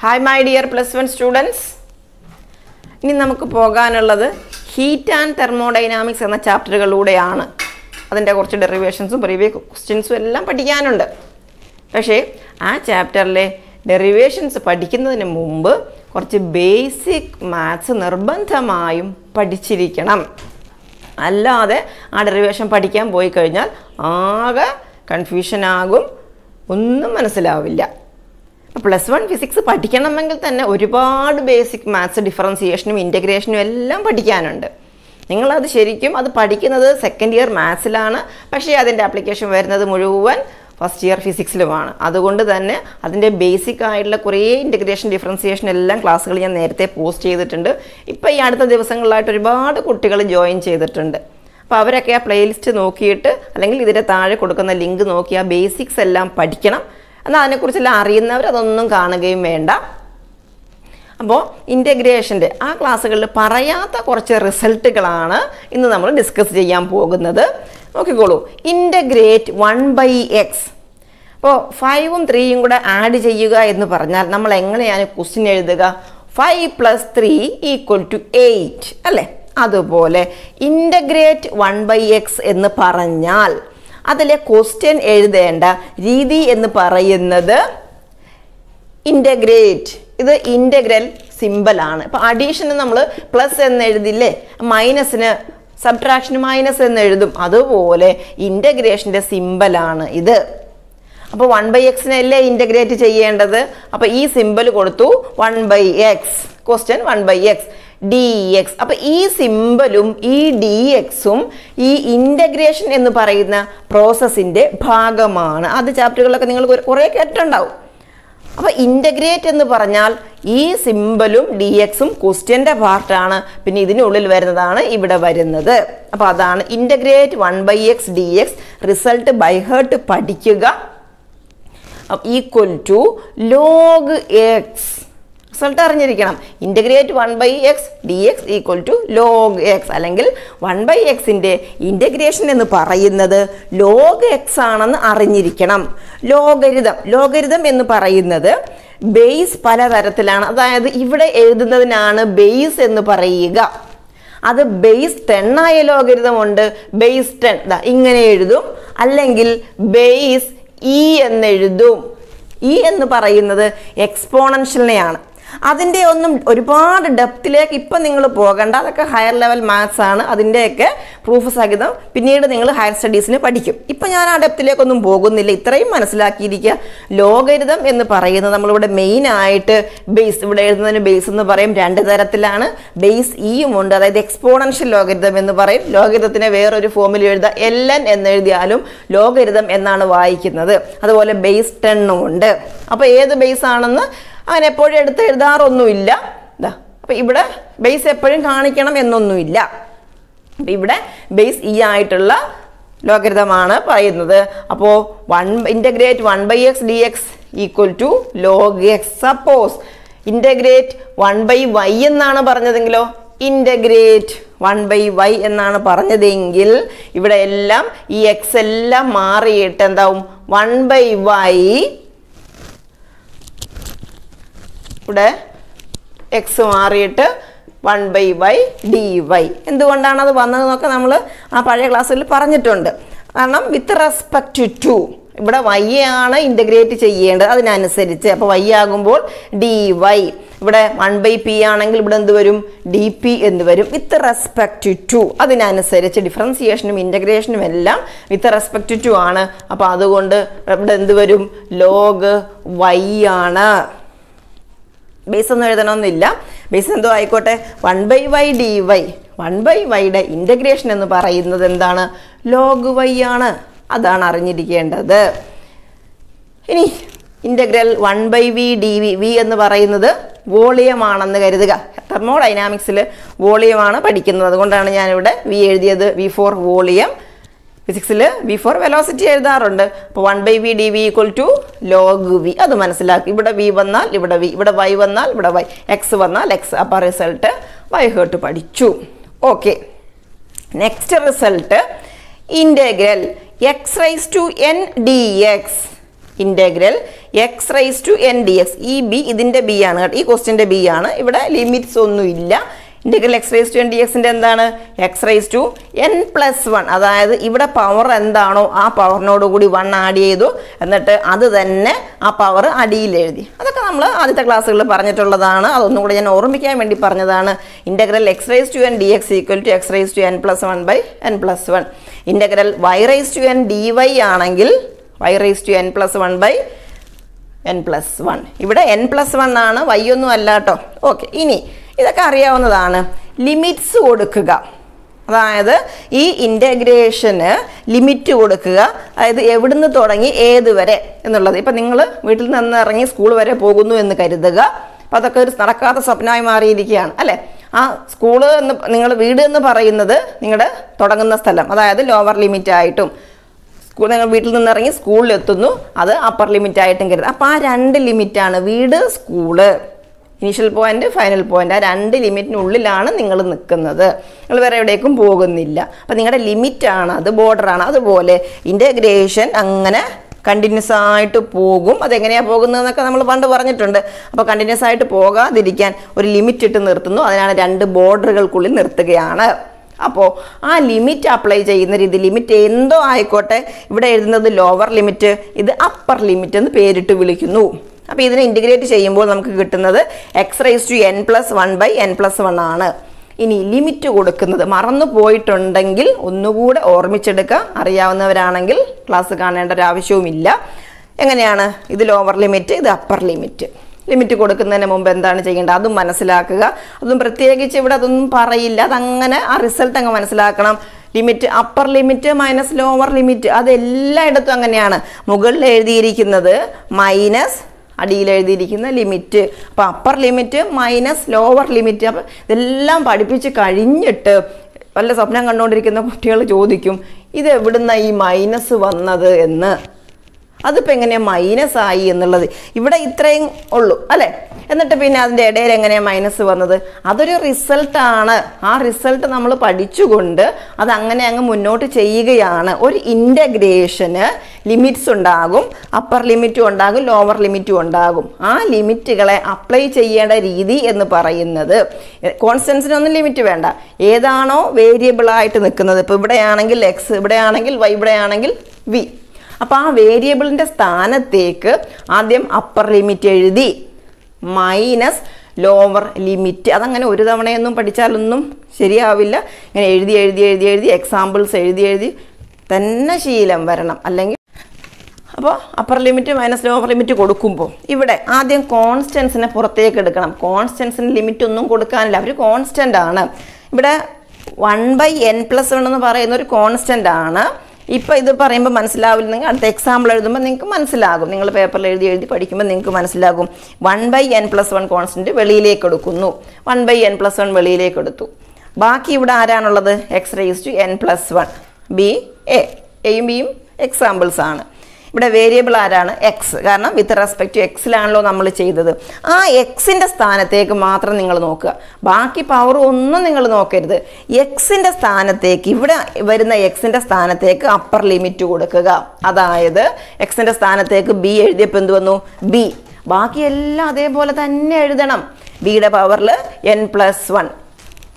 hi my dear plus one students ഇനി നമുക്ക് പോകാനുള്ളത് ഹീറ്റ് ആൻഡ് തെർമോഡൈനാമിക്സ് എന്ന ചാപ്റ്ററുകളിലൂടെയാണ് അതിൻ്റെ കുറച്ച് ഡെറിവേഷൻസും പ്രീവിയ ക്വസ്റ്റ്യൻസും എല്ലാം പഠിക്കാനുണ്ട് പക്ഷേ ആ ചാപ്റ്ററിലെ ഡെറിവേഷൻസ് പഠിക്കുന്നതിന് മുമ്പ് കുറച്ച് ബേസിക് മാത്സ് നിർബന്ധമായും പഠിച്ചിരിക്കണം അല്ലാതെ ആ ഡെറിവേഷൻ പഠിക്കാൻ പോയി കഴിഞ്ഞാൽ ആകെ കൺഫ്യൂഷനാകും ഒന്നും മനസ്സിലാവില്ല പ്ലസ് വൺ ഫിസിക്സ് പഠിക്കണമെങ്കിൽ തന്നെ ഒരുപാട് ബേസിക് മാത്സ് ഡിഫറൻസിയേഷനും ഇൻറ്റഗ്രേഷനും എല്ലാം പഠിക്കാനുണ്ട് നിങ്ങളത് ശരിക്കും അത് പഠിക്കുന്നത് സെക്കൻഡ് ഇയർ മാത്സിലാണ് പക്ഷേ അതിൻ്റെ ആപ്ലിക്കേഷൻ വരുന്നത് മുഴുവൻ ഫസ്റ്റ് ഇയർ ഫിസിക്സിലുമാണ് അതുകൊണ്ട് തന്നെ അതിൻ്റെ ബേസിക് ആയിട്ടുള്ള കുറേ ഇൻറ്റഗ്രേഷൻ ഡിഫറൻസിയേഷൻ എല്ലാം ക്ലാസ്സുകൾ ഞാൻ നേരത്തെ പോസ്റ്റ് ചെയ്തിട്ടുണ്ട് ഇപ്പോൾ ഈ അടുത്ത ദിവസങ്ങളിലായിട്ട് ഒരുപാട് കുട്ടികൾ ജോയിൻ ചെയ്തിട്ടുണ്ട് അപ്പോൾ അവരൊക്കെ ആ പ്ലേലിസ്റ്റ് നോക്കിയിട്ട് അല്ലെങ്കിൽ ഇതിൻ്റെ താഴെ കൊടുക്കുന്ന ലിങ്ക് നോക്കി ആ ബേസിക്സ് എല്ലാം പഠിക്കണം എന്നാൽ അതിനെക്കുറിച്ചെല്ലാം അറിയുന്നവർ അതൊന്നും കാണുകയും വേണ്ട അപ്പോൾ ഇൻ്റഗ്രേഷൻ്റെ ആ ക്ലാസ്സുകളിൽ പറയാത്ത കുറച്ച് റിസൾട്ടുകളാണ് ഇന്ന് നമ്മൾ ഡിസ്കസ് ചെയ്യാൻ പോകുന്നത് നോക്കിക്കോളൂ ഇൻ്റഗ്രേറ്റ് വൺ ബൈ എക്സ് അപ്പോൾ ഫൈവും ത്രീയും കൂടെ ആഡ് ചെയ്യുക എന്ന് പറഞ്ഞാൽ നമ്മൾ എങ്ങനെയാണ് ക്വസ്റ്റിൻ എഴുതുക five plus three equal to eight അല്ലേ അതുപോലെ ഇൻ്റഗ്രേറ്റ് വൺ ബൈ എക്സ് എന്ന് പറഞ്ഞാൽ അതിലെ ക്വസ്റ്റ്യൻ എഴുതേണ്ട രീതി എന്ന് പറയുന്നത് ഇൻ്റഗ്രേറ്റ് ഇത് ഇൻ്റഗ്രൽ സിമ്പിളാണ് ഇപ്പം അഡീഷന് നമ്മൾ പ്ലസ് എന്ന് എഴുതില്ലേ മൈനസിന് സബ്ട്രാക്ഷന് മൈനസ് എന്ന് എഴുതും അതുപോലെ ഇൻ്റഗ്രേഷൻ്റെ സിമ്പിളാണ് ഇത് അപ്പോൾ വൺ ബൈ എക്സിനല്ലേ ഇൻ്റഗ്രേറ്റ് ചെയ്യേണ്ടത് അപ്പോൾ ഈ സിമ്പിൾ കൊടുത്തു one by x question one by x d x അപ്പൊ ഈ സിമ്പലും ഈ ഡി എക്സും ഈ ഇൻ്റഗ്രേഷൻ എന്ന് പറയുന്ന പ്രോസസ്സിന്റെ ഭാഗമാണ് അത് ചാപ്റ്ററുകളിലൊക്കെ നിങ്ങൾ കുറെ കേട്ടിട്ടുണ്ടാവും അപ്പോൾ ഇൻ്റഗ്രേറ്റ് എന്ന് പറഞ്ഞാൽ ഈ സിമ്പലും ഡി എക്സും ക്വസ്റ്റ്യൻ്റെ പാർട്ടാണ് പിന്നെ ഇതിനുള്ളിൽ വരുന്നതാണ് ഇവിടെ വരുന്നത് അപ്പോൾ അതാണ് integrate one by x d x result by heart പഠിക്കുക equal to log x result അറിഞ്ഞിരിക്കണം integrate one by x d x equal to log x അല്ലെങ്കിൽ വൺ ബൈ എക്സിൻ്റെ ഇൻ്റഗ്രേഷൻ എന്ന് പറയുന്നത് ലോഗ് എക്സ് ആണെന്ന് അറിഞ്ഞിരിക്കണം ലോഗരിതം ലോഗരിതം എന്ന് പറയുന്നത് ബേസ് പലതരത്തിലാണ് അതായത് ഇവിടെ എഴുതുന്നതിനാണ് ബേസ് എന്ന് പറയുക അത് ബേസ് ടെണ്ണായ ആയ ലോകരിതമുണ്ട് ബേസ് ടെൻ ഇങ്ങനെ എഴുതും അല്ലെങ്കിൽ ബേസ് ഇ e എന്നെഴുതും ഇ e എന്ന് പറയുന്നത് എക്സ്പോണൻഷ്യലിനെയാണ് അതിൻ്റെ ഒന്നും ഒരുപാട് ഡെപ്തിലേക്ക് ഇപ്പം നിങ്ങൾ പോകണ്ട അതൊക്കെ ഹയർ ലെവൽ മാത്സ് ആണ് അതിൻ്റെയൊക്കെ പ്രൂഫ് സഹിതം പിന്നീട് നിങ്ങൾ ഹയർ സ്റ്റഡീസിന് പഠിക്കും ഇപ്പം ഞാൻ ആ ഡെപ്തിലേക്കൊന്നും പോകുന്നില്ല ഇത്രയും മനസ്സിലാക്കിയിരിക്കുക ലോകരിതം എന്ന് പറയുന്നത് നമ്മളിവിടെ ആയിട്ട് ബേസ് ഇവിടെ എഴുതുന്നതിന് ബേസ് എന്ന് പറയും രണ്ട് തരത്തിലാണ് ബേസ് ഇയും e ഉണ്ട് അതായത് എക്സ്പോണൻഷ്യൽ ലോകരിതം എന്ന് പറയും ലോകരിതത്തിനെ വേറൊരു ഫോമിൽ എഴുതുക എൽ എൻ എന്നെഴുതിയാലും ലോകരിതം എന്നാണ് വായിക്കുന്നത് അതുപോലെ ബേസ് ടെണ്ണും ഉണ്ട് അപ്പോൾ ഏത് ബേസ് ആണെന്ന് അങ്ങനെ എപ്പോഴും എടുത്ത് എഴുതാറൊന്നുമില്ല അപ്പൊ ഇവിടെ ബേസ് എപ്പോഴും കാണിക്കണം എന്നൊന്നുമില്ല അപ്പൊ ഇവിടെ ബേസ് ഇ e ആയിട്ടുള്ള ലോകരിതമാണ് പറയുന്നത് അപ്പോൾ one integrate one by x d x equal to log x suppose integrate one by y എന്നാണ് പറഞ്ഞതെങ്കിലോ ഇൻ്റഗ്രേറ്റ് വൺ ബൈ വൈ എന്നാണ് പറഞ്ഞതെങ്കിൽ ഇവിടെ എല്ലാം ഈ എക്സ് എല്ലാം മാറിയിട്ട് എന്താവും വൺ ബൈ വൈ ഇവിടെ എക്സ് മാറിയിട്ട് one by y d y എന്തുകൊണ്ടാണ് അത് വന്നതെന്നൊക്കെ നമ്മൾ ആ പഴയ ക്ലാസ്സിൽ പറഞ്ഞിട്ടുണ്ട് കാരണം വിത്ത് റെസ്പെക്ട് ടു ഇവിടെ വൈ ആണ് ഇൻ്റഗ്രേറ്റ് ചെയ്യേണ്ടത് അതിനനുസരിച്ച് അപ്പോൾ വൈ ആകുമ്പോൾ ഡി വൈ ഇവിടെ വൺ ബൈ പി ആണെങ്കിൽ ഇവിടെ എന്ത് വരും ഡി പി എന്ന് വരും വിത്ത് റെസ്പെക്ട് ടു അതിനനുസരിച്ച് ഡിഫറൻസിയേഷനും ഇൻ്റഗ്രേഷനും എല്ലാം വിത്ത് റെസ്പെക്ട് ടു ആണ് അപ്പോൾ അതുകൊണ്ട് ഇവിടെ എന്ത് വരും ലോഗ് വൈ ആണ് ബേസ് ഒന്നും എഴുതണമെന്നില്ല ബേസ് എന്തോ ആയിക്കോട്ടെ one by y d y one by വൈയുടെ ഇൻ്റഗ്രേഷൻ എന്ന് പറയുന്നത് എന്താണ് ലോഗ് വൈ ആണ് അതാണ് അറിഞ്ഞിരിക്കേണ്ടത് ഇനി integral one by v d v v എന്ന് പറയുന്നത് വോളിയമാണെന്ന് കരുതുക തെർമോഡൈനാമിക്സിൽ വോളിയമാണ് പഠിക്കുന്നത് അതുകൊണ്ടാണ് ഞാനിവിടെ വി എഴുതിയത് വി ഫോർ വോളിയം ഫിസിക്സിൽ വി ഫോർ വെലോസിറ്റി എഴുതാറുണ്ട് അപ്പോൾ one by v d v equal to log v അത് മനസ്സിലാക്കി ഇവിടെ വി വന്നാൽ ഇവിടെ വി ഇവിടെ വൈ വന്നാൽ ഇവിടെ വൈ എക്സ് വന്നാൽ എക്സ് അപ്പോൾ റിസൾട്ട് വൈ ഹേർട്ട് പഠിച്ചു okay next result integral x raise to n d x integral x raise to n d x ഈ ബി ഇതിൻ്റെ ബി ആണ് കേട്ടോ ഈ ക്വസ്റ്റിൻ്റെ ബി ആണ് ഇവിടെ ലിമിറ്റ്സ് ഒന്നുമില്ല integral x raise to n d എക്സിൻ്റെ എന്താണ് x raise to n plus one അതായത് ഇവിടെ പവർ എന്താണോ ആ പവറിനോട് കൂടി വൺ ആഡ് ചെയ്തു എന്നിട്ട് അത് തന്നെ ആ പവർ അടിയിൽ എഴുതി അതൊക്കെ നമ്മൾ ആദ്യത്തെ ക്ലാസ്സുകളിൽ പറഞ്ഞിട്ടുള്ളതാണ് അതൊന്നും കൂടി ഞാൻ ഓർമ്മിക്കാൻ വേണ്ടി പറഞ്ഞതാണ് integral x raise to n d x equal to x raise to n plus one by n plus one integral y raise to n d y ആണെങ്കിൽ y raise to n plus one by n plus one ഇവിടെ n plus one ആണ് y ഒന്നും അല്ല കേട്ടോ okay ഇനി ഇതൊക്കെ അറിയാവുന്നതാണ് limits കൊടുക്കുക അതായത് ഈ ഇൻ്റഗ്രേഷന് ലിമിറ്റ് കൊടുക്കുക അതായത് എവിടുന്ന് തുടങ്ങി ഏത് വരെ എന്നുള്ളത് ഇപ്പം നിങ്ങൾ വീട്ടിൽ നിന്ന് ഇറങ്ങി സ്കൂൾ വരെ പോകുന്നു എന്ന് കരുതുക അപ്പം അതൊക്കെ ഒരു നടക്കാത്ത സ്വപ്നമായി മാറിയിരിക്കുകയാണ് അല്ലേ ആ സ്കൂള് എന്ന് നിങ്ങൾ വീട് എന്ന് പറയുന്നത് നിങ്ങളുടെ തുടങ്ങുന്ന സ്ഥലം അതായത് ലോവർ ലിമിറ്റ് ആയിട്ടും സ്കൂൾ നിങ്ങൾ വീട്ടിൽ നിന്ന് ഇറങ്ങി സ്കൂളിലെത്തുന്നു അത് അപ്പർ ലിമിറ്റ് ആയിട്ടും കരുതുക അപ്പോൾ ആ രണ്ട് ലിമിറ്റാണ് വീട് school initial point final point ആ രണ്ട് ലിമിറ്റിനുള്ളിലാണ് നിങ്ങൾ നിൽക്കുന്നത് നിങ്ങൾ വേറെ എവിടേക്കും പോകുന്നില്ല അപ്പം നിങ്ങളുടെ ലിമിറ്റാണ് അത് ബോർഡറാണ് അതുപോലെ ഇൻ്റഗ്രേഷൻ അങ്ങനെ കണ്ടിന്യൂസ് ആയിട്ട് പോകും അതെങ്ങനെയാണ് പോകുന്നതെന്നൊക്കെ നമ്മൾ പണ്ട് പറഞ്ഞിട്ടുണ്ട് അപ്പോൾ കണ്ടിന്യൂസ് ആയിട്ട് പോകാതിരിക്കാൻ ഒരു ലിമിറ്റ് ഇട്ട് നിർത്തുന്നു അതിനാണ് രണ്ട് ബോർഡറുകൾക്കുള്ളിൽ നിർത്തുകയാണ് അപ്പോൾ ആ ലിമിറ്റ് അപ്ലൈ ചെയ്യുന്ന രീതി ലിമിറ്റ് എന്തോ ആയിക്കോട്ടെ ഇവിടെ എഴുതുന്നത് ലോവർ ലിമിറ്റ് ഇത് അപ്പർ ലിമിറ്റ് എന്ന് പേരിട്ട് വിളിക്കുന്നു അപ്പോൾ ഇതിനെ ഇൻറ്റിഗ്രേറ്റ് ചെയ്യുമ്പോൾ നമുക്ക് കിട്ടുന്നത് x raise to n plus one by n plus one ആണ് ഇനി ലിമിറ്റ് കൊടുക്കുന്നത് മറന്നു പോയിട്ടുണ്ടെങ്കിൽ ഒന്നുകൂടെ ഓർമ്മിച്ചെടുക്കുക അറിയാവുന്നവരാണെങ്കിൽ ക്ലാസ് കാണേണ്ട ഒരു ആവശ്യവുമില്ല എങ്ങനെയാണ് ഇത് ലോവർ ലിമിറ്റ് ഇത് അപ്പർ ലിമിറ്റ് ലിമിറ്റ് കൊടുക്കുന്നതിന് മുമ്പ് എന്താണ് ചെയ്യേണ്ടത് അതും മനസ്സിലാക്കുക അതും പ്രത്യേകിച്ച് ഇവിടെ അതൊന്നും പറയില്ല അതങ്ങനെ ആ റിസൾട്ട് അങ്ങ് മനസ്സിലാക്കണം limit upper limit minus lower limit അതെല്ലായിടത്തും അങ്ങനെയാണ് മുകളിൽ എഴുതിയിരിക്കുന്നത് മൈനസ് അടിയിൽ എഴുതിയിരിക്കുന്ന ലിമിറ്റ് അപ്പോൾ upper limit minus lower limit അപ്പം ഇതെല്ലാം പഠിപ്പിച്ച് കഴിഞ്ഞിട്ട് വല്ല സ്വപ്നം കണ്ടുകൊണ്ടിരിക്കുന്ന കുട്ടികൾ ചോദിക്കും ഇത് എവിടുന്ന ഈ മൈനസ് വന്നത് എന്ന് അതിപ്പോൾ എങ്ങനെ മൈനസ് ആയി എന്നുള്ളത് ഇവിടെ ഇത്രയും ഉള്ളൂ അല്ലേ എന്നിട്ട് പിന്നെ അതിൻ്റെ ഇടയിൽ എങ്ങനെയാണ് മൈനസ് വന്നത് അതൊരു റിസൾട്ടാണ് ആ റിസൾട്ട് നമ്മൾ പഠിച്ചുകൊണ്ട് അത് അങ്ങനെ അങ്ങ് മുന്നോട്ട് ചെയ്യുകയാണ് ഒരു ഇൻ്റഗ്രേഷന് ലിമിറ്റ്സ് ഉണ്ടാകും അപ്പർ ലിമിറ്റും ഉണ്ടാകും ലോവർ ലിമിറ്റും ഉണ്ടാകും ആ ലിമിറ്റുകളെ അപ്ലൈ ചെയ്യേണ്ട രീതി എന്ന് പറയുന്നത് കോൺസ്റ്റൻസിനൊന്നും ലിമിറ്റ് വേണ്ട ഏതാണോ വേരിയബിളായിട്ട് നിൽക്കുന്നത് ഇപ്പോൾ ഇവിടെയാണെങ്കിൽ എക്സ് ഇവിടെയാണെങ്കിൽ വൈ ഇവിടെയാണെങ്കിൽ വി അപ്പോൾ ആ വേരിയബിളിൻ്റെ സ്ഥാനത്തേക്ക് ആദ്യം അപ്പർ ലിമിറ്റ് എഴുതി മൈനസ് ലോവർ ലിമിറ്റ് അതങ്ങനെ ഒരു തവണയൊന്നും പഠിച്ചാലൊന്നും ശരിയാവില്ല ഇങ്ങനെ എഴുതി എഴുതി എഴുതി എഴുതി എക്സാമ്പിൾസ് എഴുതി എഴുതി തന്നെ ശീലം വരണം അല്ലെങ്കിൽ അപ്പോൾ upper limit minus lower limit കൊടുക്കുമ്പോൾ ഇവിടെ ആദ്യം കോൺസ്റ്റൻസിനെ പുറത്തേക്ക് എടുക്കണം കോൺസ്റ്റൻസിന് ലിമിറ്റ് ഒന്നും കൊടുക്കാനില്ല അവർ കോൺസ്റ്റൻ്റ് ആണ് ഇവിടെ one by n plus one എന്ന് പറയുന്ന ഒരു കോൺസ്റ്റൻ്റ് ആണ് ഇപ്പോൾ ഇത് പറയുമ്പോൾ മനസ്സിലാവില്ലെങ്കിൽ അടുത്ത എക്സാമ്പിൾ എഴുതുമ്പോൾ നിങ്ങൾക്ക് മനസ്സിലാകും നിങ്ങൾ പേപ്പറിൽ എഴുതി എഴുതി പഠിക്കുമ്പോൾ നിങ്ങൾക്ക് മനസ്സിലാകും one by n plus one constant വെളിയിലേക്ക് എടുക്കുന്നു one by n plus one വെളിയിലേക്ക് എടുത്തു ബാക്കി ഇവിടെ ആരാണുള്ളത് x raise to n plus one b എയും ബിയും എക്സാമ്പിൾസ് ആണ് ഇവിടെ വേരിയബിൾ ആരാണ് എക്സ് കാരണം വിത്ത് റെസ്പെക്ട് ടു എക്സിലാണല്ലോ നമ്മൾ ചെയ്തത് ആ എക്സിൻ്റെ സ്ഥാനത്തേക്ക് മാത്രം നിങ്ങൾ നോക്കുക ബാക്കി പവർ ഒന്നും നിങ്ങൾ നോക്കരുത് എക്സിൻ്റെ സ്ഥാനത്തേക്ക് ഇവിടെ വരുന്ന എക്സിൻ്റെ സ്ഥാനത്തേക്ക് അപ്പർ ലിമിറ്റ് കൊടുക്കുക അതായത് എക്സിൻ്റെ സ്ഥാനത്തേക്ക് ബി എഴുതിയപ്പോൾ എന്ത് വന്നു ബി ബാക്കിയെല്ലാം അതേപോലെ തന്നെ എഴുതണം ബിയുടെ പവറിൽ എൻ പ്ലസ് വൺ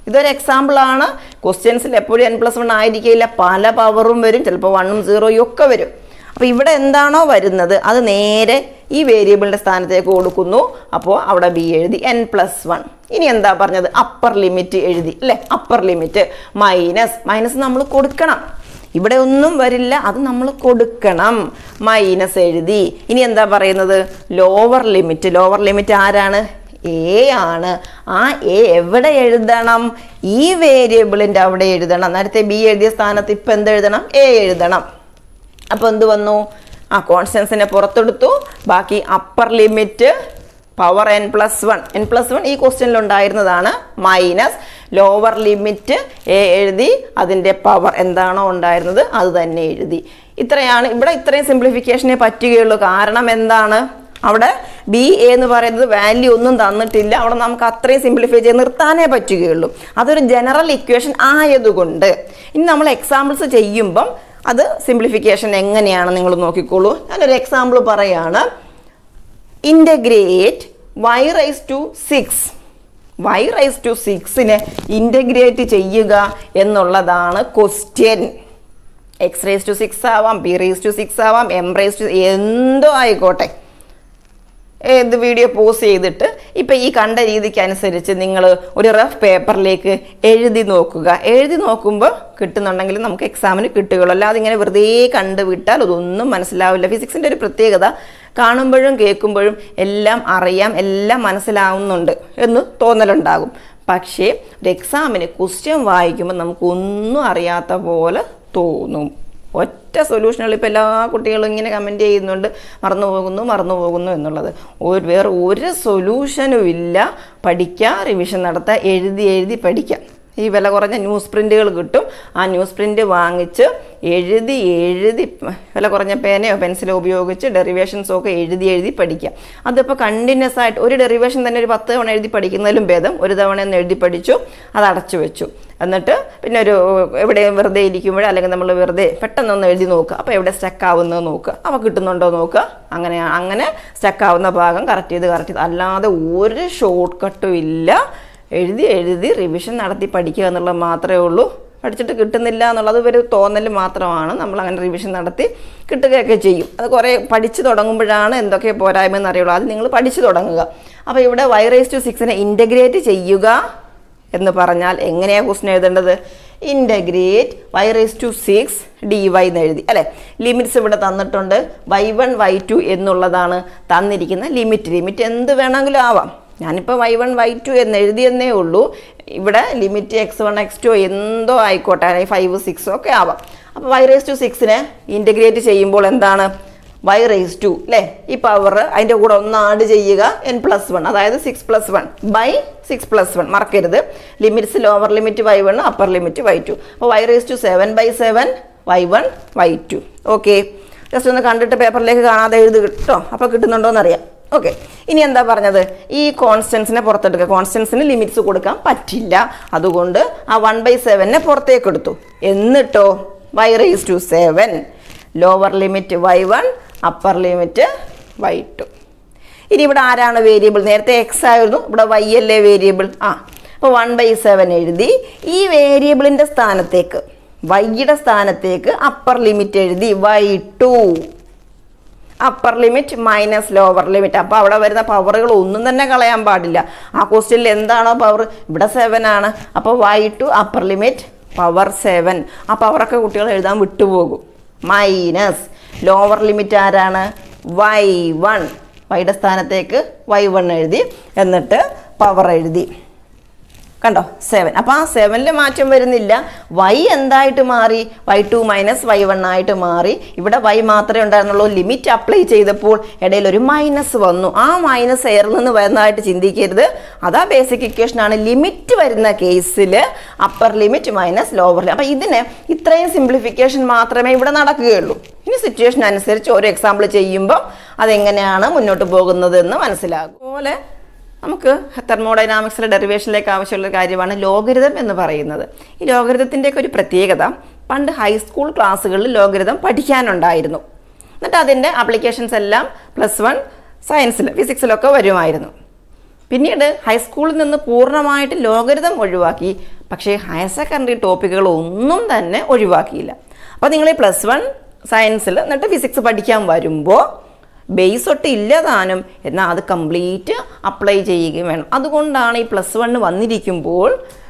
ഇതൊരു എക്സാമ്പിളാണ് ക്വസ്റ്റ്യൻസിൽ എപ്പോഴും എൻ പ്ലസ് വൺ ആയിരിക്കില്ല പല പവറും വരും ചിലപ്പോൾ വണ്ണും സീറോയും ഒക്കെ വരും അപ്പോൾ ഇവിടെ എന്താണോ വരുന്നത് അത് നേരെ ഈ വേരിയബിളിൻ്റെ സ്ഥാനത്തേക്ക് കൊടുക്കുന്നു അപ്പോൾ അവിടെ ബി എഴുതി എൻ പ്ലസ് വൺ ഇനി എന്താ പറഞ്ഞത് അപ്പർ ലിമിറ്റ് എഴുതി അല്ലേ അപ്പർ ലിമിറ്റ് മൈനസ് മൈനസ് നമ്മൾ കൊടുക്കണം ഇവിടെ ഒന്നും വരില്ല അത് നമ്മൾ കൊടുക്കണം മൈനസ് എഴുതി ഇനി എന്താ പറയുന്നത് ലോവർ ലിമിറ്റ് ലോവർ ലിമിറ്റ് ആരാണ് എ ആണ് ആ എ എവിടെ എഴുതണം ഈ വേരിയബിളിൻ്റെ അവിടെ എഴുതണം നേരത്തെ ബി എഴുതിയ സ്ഥാനത്ത് ഇപ്പം എന്ത് എഴുതണം എ എഴുതണം അപ്പോൾ എന്ത് വന്നു ആ കോൺസ്റ്റൻസിനെ പുറത്തെടുത്തു ബാക്കി upper limit power n plus one n plus one ഈ ഉണ്ടായിരുന്നതാണ് മൈനസ് ലോവർ ലിമിറ്റ് എ എഴുതി അതിൻ്റെ പവർ എന്താണോ ഉണ്ടായിരുന്നത് അത് തന്നെ എഴുതി ഇത്രയാണ് ഇവിടെ ഇത്രയും സിംപ്ലിഫിക്കേഷനെ പറ്റുകയുള്ളൂ കാരണം എന്താണ് അവിടെ ബി എ എന്ന് പറയുന്നത് വാല്യൂ ഒന്നും തന്നിട്ടില്ല അവിടെ നമുക്ക് അത്രയും സിംപ്ലിഫൈ ചെയ്ത് നിർത്താനേ പറ്റുകയുള്ളൂ അതൊരു ജനറൽ ഇക്വേഷൻ ആയതുകൊണ്ട് ഇനി നമ്മൾ എക്സാമ്പിൾസ് ചെയ്യുമ്പം അത് സിംപ്ലിഫിക്കേഷൻ എങ്ങനെയാണ് നിങ്ങൾ നോക്കിക്കോളൂ ഞാനൊരു എക്സാമ്പിൾ പറയാണ് integrate y raise to six y raise to സിക്സിനെ ഇൻ്റഗ്രേറ്റ് ചെയ്യുക എന്നുള്ളതാണ് question x raise to six ആവാം ബി റൈസ് ടു സിക്സ് ആവാം എം റൈസ് ടു എന്തോ ആയിക്കോട്ടെ ഇത് വീഡിയോ പോസ് ചെയ്തിട്ട് ഇപ്പം ഈ കണ്ട രീതിക്ക് അനുസരിച്ച് നിങ്ങൾ ഒരു റഫ് പേപ്പറിലേക്ക് എഴുതി നോക്കുക എഴുതി നോക്കുമ്പോൾ കിട്ടുന്നുണ്ടെങ്കിൽ നമുക്ക് എക്സാമിന് കിട്ടുകയുള്ളൂ അല്ലാതെ ഇങ്ങനെ വെറുതെ കണ്ട് വിട്ടാൽ അതൊന്നും മനസ്സിലാവില്ല ഫിസിക്സിൻ്റെ ഒരു പ്രത്യേകത കാണുമ്പോഴും കേൾക്കുമ്പോഴും എല്ലാം അറിയാം എല്ലാം മനസ്സിലാവുന്നുണ്ട് എന്ന് തോന്നലുണ്ടാകും പക്ഷേ ഒരു എക്സാമിന് ക്വസ്റ്റ്യൻ വായിക്കുമ്പോൾ നമുക്കൊന്നും അറിയാത്ത പോലെ തോന്നും ഒറ്റ ഒറ്റ സൊല്യൂഷനുകൾ ഇപ്പോൾ എല്ലാ കുട്ടികളും ഇങ്ങനെ കമൻറ്റ് ചെയ്യുന്നുണ്ട് മറന്നു പോകുന്നു മറന്നു പോകുന്നു എന്നുള്ളത് ഒരു വേറെ ഒരു സൊല്യൂഷനും ഇല്ല പഠിക്കുക റിവിഷൻ നടത്തുക എഴുതി എഴുതി പഠിക്കുക ഈ വില കുറഞ്ഞ ന്യൂസ് പ്രിൻറ്റുകൾ കിട്ടും ആ ന്യൂസ് പ്രിൻറ്റ് വാങ്ങിച്ച് എഴുതി എഴുതി വില കുറഞ്ഞ പേനയോ പെൻസിലോ ഉപയോഗിച്ച് ഡെറിവേഷൻസൊക്കെ എഴുതി എഴുതി പഠിക്കുക അതിപ്പോൾ കണ്ടിന്യൂസ് ആയിട്ട് ഒരു ഡെറിവേഷൻ തന്നെ ഒരു പത്ത് തവണ എഴുതി പഠിക്കുന്നതിലും ഭേദം ഒരു തവണ ഒന്ന് എഴുതി പഠിച്ചു അത് അടച്ചു വെച്ചു എന്നിട്ട് പിന്നെ ഒരു എവിടെ വെറുതെ ഇരിക്കുമ്പോൾ അല്ലെങ്കിൽ നമ്മൾ വെറുതെ പെട്ടെന്നൊന്ന് എഴുതി നോക്കുക അപ്പോൾ എവിടെ സ്റ്റക്ക് ആവുന്നത് നോക്കുക അപ്പോൾ കിട്ടുന്നുണ്ടോ നോക്കുക അങ്ങനെ അങ്ങനെ സ്റ്റക്ക് ആവുന്ന ഭാഗം കറക്റ്റ് ചെയ്ത് കറക്റ്റ് ചെയ്ത് അല്ലാതെ ഒരു ഷോർട്ട് കട്ടും ഇല്ല എഴുതി എഴുതി റിവിഷൻ നടത്തി പഠിക്കുക എന്നുള്ളത് മാത്രമേ ഉള്ളൂ പഠിച്ചിട്ട് കിട്ടുന്നില്ല എന്നുള്ളത് ഒരു തോന്നൽ മാത്രമാണ് നമ്മൾ അങ്ങനെ റിവിഷൻ നടത്തി കിട്ടുകയൊക്കെ ചെയ്യും അത് കുറേ പഠിച്ചു തുടങ്ങുമ്പോഴാണ് എന്തൊക്കെ പോരായ്മ അറിയുള്ളൂ അത് നിങ്ങൾ പഠിച്ചു തുടങ്ങുക അപ്പോൾ ഇവിടെ വൈ റേസ് ടു സിക്സിനെ ഇൻ്റഗ്രേറ്റ് ചെയ്യുക എന്ന് പറഞ്ഞാൽ എങ്ങനെയാണ് ക്വസ്റ്റൻ എഴുതേണ്ടത് integrate y raise to six d y എന്ന് എഴുതി അല്ലേ ലിമിറ്റ്സ് ഇവിടെ തന്നിട്ടുണ്ട് വൈ വൺ വൈ ടു എന്നുള്ളതാണ് തന്നിരിക്കുന്ന ലിമിറ്റ് ലിമിറ്റ് എന്ത് വേണമെങ്കിലും ആവാം ഞാനിപ്പോൾ വൈ വൺ വൈ ടു എന്ന് എഴുതിയെന്നേ ഉള്ളൂ ഇവിടെ limit x one x two എന്തോ ആയിക്കോട്ടെ അല്ലെങ്കിൽ ഫൈവ് സിക്സ് ഒക്കെ ആവാം അപ്പോൾ വൈ റേസ് ടു സിക്സിനെ ഇൻറ്റഗ്രേറ്റ് ചെയ്യുമ്പോൾ എന്താണ് വൈ റേസ് ടു അല്ലേ ഈ പവർ അതിൻ്റെ കൂടെ ഒന്ന് ആഡ് ചെയ്യുക എൻ പ്ലസ് വൺ അതായത് six plus one by six plus one മറക്കരുത് limits lower limit y one upper limit y two അപ്പോൾ y raise to seven by seven y one y two okay just ഒന്ന് കണ്ടിട്ട് പേപ്പറിലേക്ക് കാണാതെ എഴുതി കിട്ടോ അപ്പോൾ കിട്ടുന്നുണ്ടോ എന്നറിയാം ഓക്കെ ഇനി എന്താ പറഞ്ഞത് ഈ കോൺസ്റ്റൻസിനെ പുറത്തെടുക്കുക കോൺസ്റ്റൻസിന് ലിമിറ്റ്സ് കൊടുക്കാൻ പറ്റില്ല അതുകൊണ്ട് ആ വൺ ബൈ സെവനെ പുറത്തേക്ക് എടുത്തു എന്നിട്ടോ y raise to seven lower limit y one upper limit y two ഇനി ഇവിടെ ആരാണ് വേരിയബിൾ നേരത്തെ എക്സ് ആയിരുന്നു ഇവിടെ വൈ അല്ലേ വേരിയബിൾ ആ അപ്പോൾ വൺ ബൈ സെവൻ എഴുതി ഈ വേരിയബിളിൻ്റെ സ്ഥാനത്തേക്ക് വൈയുടെ സ്ഥാനത്തേക്ക് അപ്പർ ലിമിറ്റ് എഴുതി y two upper limit minus lower limit അപ്പോൾ അവിടെ വരുന്ന പവറുകൾ ഒന്നും തന്നെ കളയാൻ പാടില്ല ആ ക്വസ്റ്റ്യനിൽ എന്താണോ പവർ ഇവിടെ സെവൻ ആണ് അപ്പോൾ y two upper limit power seven ആ പവറൊക്കെ കുട്ടികൾ എഴുതാൻ വിട്ടുപോകും മൈനസ് ലോവർ ലിമിറ്റ് ആരാണ് വൈ വൺ വൈയുടെ സ്ഥാനത്തേക്ക് വൈ വൺ എഴുതി എന്നിട്ട് പവർ എഴുതി കണ്ടോ സെവൻ അപ്പോൾ ആ സെവനിൽ മാറ്റം വരുന്നില്ല വൈ എന്തായിട്ട് മാറി y two minus y one ആയിട്ട് മാറി ഇവിടെ വൈ മാത്രമേ ഉണ്ടായിരുന്നുള്ളൂ ലിമിറ്റ് അപ്ലൈ ചെയ്തപ്പോൾ ഇടയിൽ ഒരു മൈനസ് വന്നു ആ മൈനസ് എയറിൽ നിന്ന് വരുന്നതായിട്ട് ചിന്തിക്കരുത് അതാ ബേസിക് ഇക്വേഷനാണ് ലിമിറ്റ് വരുന്ന കേസിൽ upper limit minus lower limit അപ്പോൾ ഇതിന് ഇത്രയും സിംപ്ലിഫിക്കേഷൻ മാത്രമേ ഇവിടെ നടക്കുകയുള്ളൂ ഇനി സിറ്റുവേഷൻ അനുസരിച്ച് ഓരോ എക്സാമ്പിൾ ചെയ്യുമ്പോൾ അതെങ്ങനെയാണ് മുന്നോട്ട് പോകുന്നതെന്ന് മനസ്സിലാകും അതുപോലെ നമുക്ക് തെർമോഡൈനാമിക്സിലെ ഡെറിവേഷനിലേക്ക് ആവശ്യമുള്ള കാര്യമാണ് ലോകരിതം എന്ന് പറയുന്നത് ഈ ലോകരിതത്തിൻ്റെയൊക്കെ ഒരു പ്രത്യേകത പണ്ട് ഹൈസ്കൂൾ ക്ലാസ്സുകളിൽ ലോകരിതം പഠിക്കാനുണ്ടായിരുന്നു എന്നിട്ട് അതിൻ്റെ ആപ്ലിക്കേഷൻസ് എല്ലാം പ്ലസ് വൺ സയൻസിൽ ഫിസിക്സിലൊക്കെ വരുമായിരുന്നു പിന്നീട് ഹൈസ്കൂളിൽ നിന്ന് പൂർണ്ണമായിട്ട് ലോകരിതം ഒഴിവാക്കി പക്ഷേ ഹയർ സെക്കൻഡറി ടോപ്പിക്കുകളൊന്നും തന്നെ ഒഴിവാക്കിയില്ല അപ്പോൾ നിങ്ങൾ പ്ലസ് വൺ സയൻസിൽ എന്നിട്ട് ഫിസിക്സ് പഠിക്കാൻ വരുമ്പോൾ ബേസ് ഒട്ട് ഇല്ല താനും എന്നാൽ അത് കംപ്ലീറ്റ് അപ്ലൈ ചെയ്യുകയും വേണം അതുകൊണ്ടാണ് ഈ പ്ലസ് വൺ വന്നിരിക്കുമ്പോൾ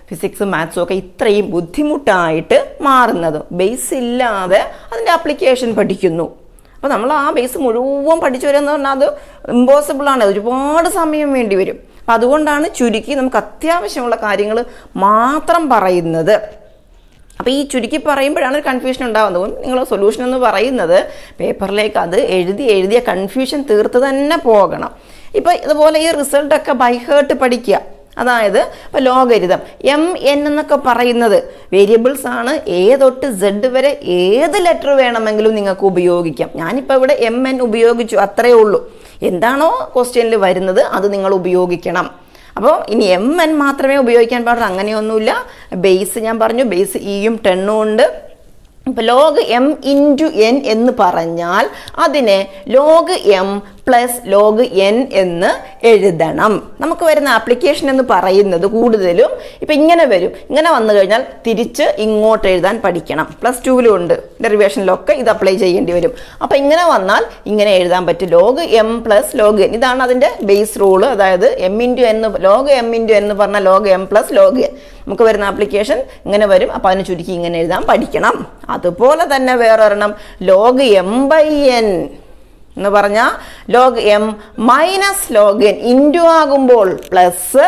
ഫിസിക്സും മാത്സും ഒക്കെ ഇത്രയും ബുദ്ധിമുട്ടായിട്ട് മാറുന്നത് ബേസ് ഇല്ലാതെ അതിൻ്റെ അപ്ലിക്കേഷൻ പഠിക്കുന്നു അപ്പോൾ നമ്മൾ ആ ബേസ് മുഴുവൻ പഠിച്ചു വരുമെന്ന് പറഞ്ഞാൽ അത് ഇമ്പോസിബിളാണ് ഒരുപാട് സമയം വേണ്ടി വരും അപ്പം അതുകൊണ്ടാണ് ചുരുക്കി നമുക്ക് അത്യാവശ്യമുള്ള കാര്യങ്ങൾ മാത്രം പറയുന്നത് അപ്പോൾ ഈ ചുരുക്കി പറയുമ്പോഴാണ് ഒരു കൺഫ്യൂഷൻ ഉണ്ടാകുന്നത് നിങ്ങൾ സൊല്യൂഷൻ എന്ന് പറയുന്നത് പേപ്പറിലേക്ക് അത് എഴുതി എഴുതിയ കൺഫ്യൂഷൻ തീർത്ത് തന്നെ പോകണം ഇപ്പോൾ ഇതുപോലെ ഈ റിസൾട്ടൊക്കെ ബൈഹേർട്ട് പഠിക്കുക അതായത് ഇപ്പോൾ ലോകരിതം എം എൻ എന്നൊക്കെ പറയുന്നത് വേരിയബിൾസ് ആണ് എ തൊട്ട് സെഡ് വരെ ഏത് ലെറ്റർ വേണമെങ്കിലും നിങ്ങൾക്ക് ഉപയോഗിക്കാം ഞാനിപ്പോൾ ഇവിടെ എം എൻ ഉപയോഗിച്ചു അത്രയേ ഉള്ളൂ എന്താണോ ക്വസ്റ്റ്യനിൽ വരുന്നത് അത് നിങ്ങൾ ഉപയോഗിക്കണം അപ്പോൾ ഇനി എം എൻ മാത്രമേ ഉപയോഗിക്കാൻ പാടുള്ളൂ അങ്ങനെയൊന്നുമില്ല ബേസ് ഞാൻ പറഞ്ഞു ബേസ് ഇയും ടെണ്ണും ഉണ്ട് ഇപ്പോൾ ലോഗ് എം ഇൻറ്റു എൻ എന്ന് പറഞ്ഞാൽ അതിനെ log m plus log n എന്ന് എഴുതണം നമുക്ക് വരുന്ന ആപ്ലിക്കേഷൻ എന്ന് പറയുന്നത് കൂടുതലും ഇപ്പം ഇങ്ങനെ വരും ഇങ്ങനെ വന്നു കഴിഞ്ഞാൽ തിരിച്ച് ഇങ്ങോട്ട് എഴുതാൻ പഠിക്കണം പ്ലസ് ടുവിലും ഉണ്ട് ഡെറിവേഷനിലൊക്കെ ഇത് അപ്ലൈ ചെയ്യേണ്ടി വരും അപ്പം ഇങ്ങനെ വന്നാൽ ഇങ്ങനെ എഴുതാൻ പറ്റും log m plus log n ഇതാണ് അതിൻ്റെ ബേസ് റൂള് അതായത് എം ഇൻറ്റു എന്ന് ലോഗ് എം ഇൻറ്റു എന്ന് പറഞ്ഞാൽ log m plus log n നമുക്ക് വരുന്ന ആപ്ലിക്കേഷൻ ഇങ്ങനെ വരും അപ്പോൾ അതിന് ചുരുക്കി ഇങ്ങനെ എഴുതാൻ പഠിക്കണം അതുപോലെ തന്നെ വേറൊരെണ്ണം ലോഗ് എം ബൈ എൻ എന്ന് പറഞ്ഞാൽ log m minus log n into ആകുമ്പോൾ പ്ലസ്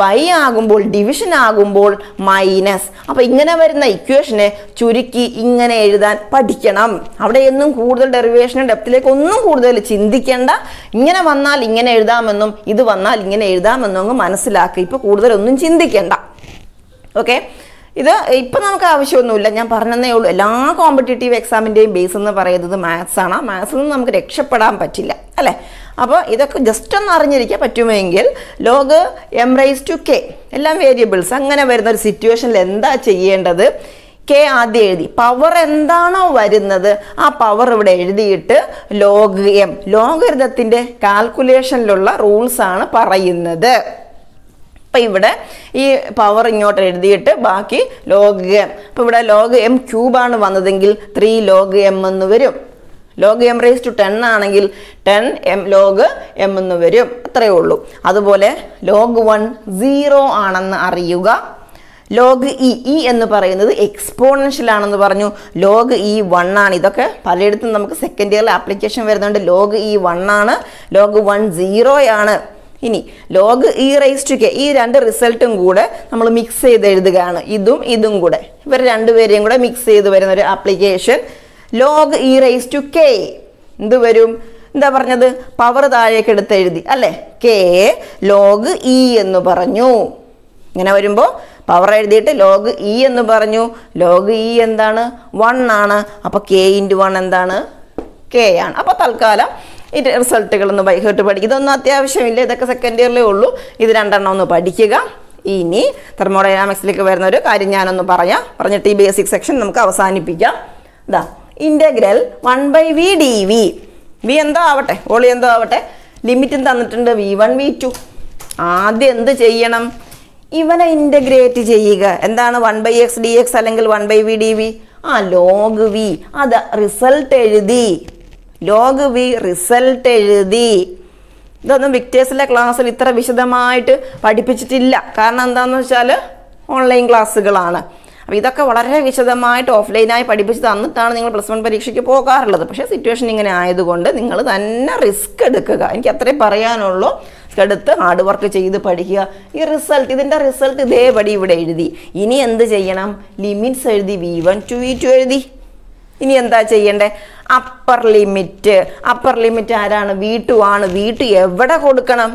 ബൈ ആകുമ്പോൾ ഡിവിഷൻ ആകുമ്പോൾ മൈനസ് അപ്പോൾ ഇങ്ങനെ വരുന്ന ഇക്വേഷനെ ചുരുക്കി ഇങ്ങനെ എഴുതാൻ പഠിക്കണം അവിടെ എന്നും കൂടുതൽ ഡെറിവേഷനും ഡെപ്തിലേക്ക് ഒന്നും കൂടുതൽ ചിന്തിക്കേണ്ട ഇങ്ങനെ വന്നാൽ ഇങ്ങനെ എഴുതാമെന്നും ഇത് വന്നാൽ ഇങ്ങനെ എഴുതാമെന്നും അങ്ങ് മനസ്സിലാക്കുക ഇപ്പം കൂടുതലൊന്നും ചിന്തിക്കേണ്ട ഓക്കെ ഇത് ഇപ്പം നമുക്ക് ആവശ്യമൊന്നുമില്ല ഞാൻ പറഞ്ഞതേ ഉള്ളൂ എല്ലാ കോമ്പറ്റേറ്റീവ് എക്സാമിൻ്റെയും ബേസ് എന്ന് പറയുന്നത് മാത്സ് ആണ് മാത്സിൽ നിന്ന് നമുക്ക് രക്ഷപ്പെടാൻ പറ്റില്ല അല്ലേ അപ്പോൾ ഇതൊക്കെ ജസ്റ്റ് ഒന്ന് അറിഞ്ഞിരിക്കാൻ പറ്റുമെങ്കിൽ log m raise to k എല്ലാം വേരിയബിൾസ് അങ്ങനെ വരുന്ന ഒരു സിറ്റുവേഷനിൽ എന്താ ചെയ്യേണ്ടത് കെ ആദ്യം എഴുതി പവർ എന്താണോ വരുന്നത് ആ പവർ ഇവിടെ എഴുതിയിട്ട് ലോഗ് എം ലോഗരിതത്തിൻ്റെ കാൽക്കുലേഷനിലുള്ള റൂൾസാണ് പറയുന്നത് അപ്പം ഇവിടെ ഈ പവർ ഇങ്ങോട്ട് എഴുതിയിട്ട് ബാക്കി ലോഗ് എം അപ്പം ഇവിടെ ലോഗ് എം ക്യൂബാണ് വന്നതെങ്കിൽ ത്രീ ലോഗ് എം എന്ന് വരും log m raise to ten ആണെങ്കിൽ ടെൻ എം ലോഗ് എം എന്ന് വരും അത്രയേ ഉള്ളൂ അതുപോലെ ലോഗ് വൺ സീറോ ആണെന്ന് അറിയുക ലോഗ് ഇ ഇ എന്ന് പറയുന്നത് എക്സ്പോണൻഷ്യൽ ആണെന്ന് പറഞ്ഞു ലോഗ് ഇ വൺ ആണ് ഇതൊക്കെ പലയിടത്തും നമുക്ക് സെക്കൻഡ് ഇയറിൽ ആപ്ലിക്കേഷൻ വരുന്നുണ്ട് ലോഗ് ഇ വൺ ആണ് ലോഗ് വൺ സീറോ ആണ് ഇനി log e raise to k ഈ രണ്ട് റിസൾട്ടും കൂടെ നമ്മൾ മിക്സ് ചെയ്ത് എഴുതുകയാണ് ഇതും ഇതും കൂടെ ഇവർ രണ്ടുപേരെയും കൂടെ മിക്സ് ചെയ്ത് വരുന്ന ഒരു application log e raise to k എന്ത് വരും എന്താ പറഞ്ഞത് പവർ താഴേക്ക് എടുത്ത് എഴുതി അല്ലേ കെ ലോഗ് ഇ എന്ന് പറഞ്ഞു ഇങ്ങനെ വരുമ്പോൾ പവർ എഴുതിയിട്ട് ലോഗ് ഇ e എന്ന് പറഞ്ഞു ലോഗ് ഇ e എന്താണ് വൺ ആണ് അപ്പോൾ കെ ഇൻറ്റു വൺ എന്താണ് കെ ആണ് അപ്പോൾ തൽക്കാലം ഇതിൻ്റെ റിസൾട്ടുകളൊന്ന് വൈകിട്ട് പഠിക്കുക ഇതൊന്നും അത്യാവശ്യമില്ല ഇതൊക്കെ സെക്കൻഡ് ഇയറിലേ ഉള്ളൂ ഇത് രണ്ടെണ്ണം ഒന്ന് പഠിക്കുക ഇനി തെർമോഡൈനാമിക്സിലേക്ക് വരുന്ന ഒരു കാര്യം ഞാനൊന്ന് പറയാം പറഞ്ഞിട്ട് ഈ ബേസിക് സെക്ഷൻ നമുക്ക് അവസാനിപ്പിക്കാം ഇതാ integral one by v d v v എന്തോ ആവട്ടെ ഓളി എന്തോ ആവട്ടെ ലിമിറ്റും തന്നിട്ടുണ്ട് വി വൺ വി ടു ആദ്യം എന്ത് ചെയ്യണം ഇവനെ ഇൻ്റഗ്രേറ്റ് ചെയ്യുക എന്താണ് one by x d x അല്ലെങ്കിൽ one by v d v ആ ലോഗ് വി അത് റിസൾട്ട് എഴുതി ലോഗ് വി റിസൾട്ട് എഴുതി ഇതൊന്നും വിക്ടേഴ്സിലെ ക്ലാസ്സിൽ ഇത്ര വിശദമായിട്ട് പഠിപ്പിച്ചിട്ടില്ല കാരണം എന്താണെന്ന് വെച്ചാൽ ഓൺലൈൻ ക്ലാസ്സുകളാണ് അപ്പോൾ ഇതൊക്കെ വളരെ വിശദമായിട്ട് ഓഫ്ലൈനായി പഠിപ്പിച്ച് തന്നിട്ടാണ് നിങ്ങൾ പ്ലസ് വൺ പരീക്ഷയ്ക്ക് പോകാറുള്ളത് പക്ഷേ സിറ്റുവേഷൻ ഇങ്ങനെ ആയതുകൊണ്ട് നിങ്ങൾ തന്നെ റിസ്ക് എടുക്കുക എനിക്ക് അത്രേ പറയാനുള്ളൂ എടുത്ത് ഹാർഡ് വർക്ക് ചെയ്ത് പഠിക്കുക ഈ റിസൾട്ട് ഇതിൻ്റെ റിസൾട്ട് ഇതേപടി ഇവിടെ എഴുതി ഇനി എന്ത് ചെയ്യണം ലിമിറ്റ്സ് എഴുതി v one to v two എഴുതി ഇനി എന്താ ചെയ്യണ്ടേ അപ്പർ ലിമിറ്റ് അപ്പർ ലിമിറ്റ് ആരാണ് വീട്ടുവാണ് വീട്ടു എവിടെ കൊടുക്കണം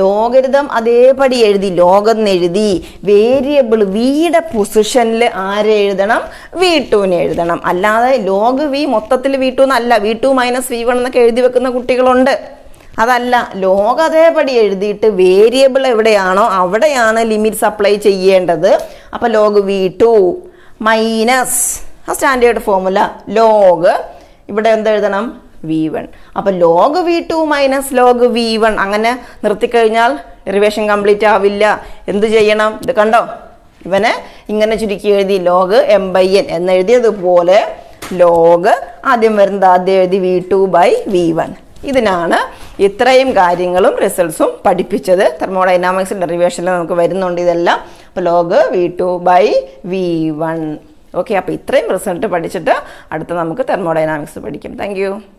ലോകരിതം അതേപടി എഴുതി ലോകം എഴുതി വേരിയബിൾ വീടെ പൊസിഷനിൽ ആരെ എഴുതണം വീട്ടുവിന് എഴുതണം അല്ലാതെ ലോക വി മൊത്തത്തിൽ വീട്ടു എന്നല്ല വീട്ടു മൈനസ് വി വൺ എന്നൊക്കെ എഴുതി വെക്കുന്ന കുട്ടികളുണ്ട് അതല്ല ലോക അതേപടി എഴുതിയിട്ട് വേരിയബിൾ എവിടെയാണോ അവിടെയാണ് ലിമിറ്റ്സ് അപ്ലൈ ചെയ്യേണ്ടത് അപ്പോൾ ലോക വി ടു മൈനസ് ആ സ്റ്റാൻഡേർഡ് ഫോമുല ലോഗ് ഇവിടെ എന്തെഴുതണം വി വൺ അപ്പോൾ log v two minus log v one അങ്ങനെ നിർത്തിക്കഴിഞ്ഞാൽ റിവേഷൻ കംപ്ലീറ്റ് ആവില്ല എന്ത് ചെയ്യണം ഇത് കണ്ടോ ഇവനെ ഇങ്ങനെ ചുരുക്കി എഴുതി ലോഗ് എം ബൈ എൻ എഴുതിയതുപോലെ ലോഗ് ആദ്യം വരുന്നത് ആദ്യം എഴുതി v two by v one ഇതിനാണ് ഇത്രയും കാര്യങ്ങളും റിസൾട്ട്സും പഠിപ്പിച്ചത് തെർമോഡൈനാമിക്സ് ഡെറിവേഷനിൽ നമുക്ക് വരുന്നുണ്ട് ഇതെല്ലാം അപ്പോൾ log v two by v one okay അപ്പോൾ ഇത്രയും റിസൾട്ട് പഠിച്ചിട്ട് അടുത്ത നമുക്ക് തെർമോഡൈനാമിക്സ് പഠിക്കും താങ്ക്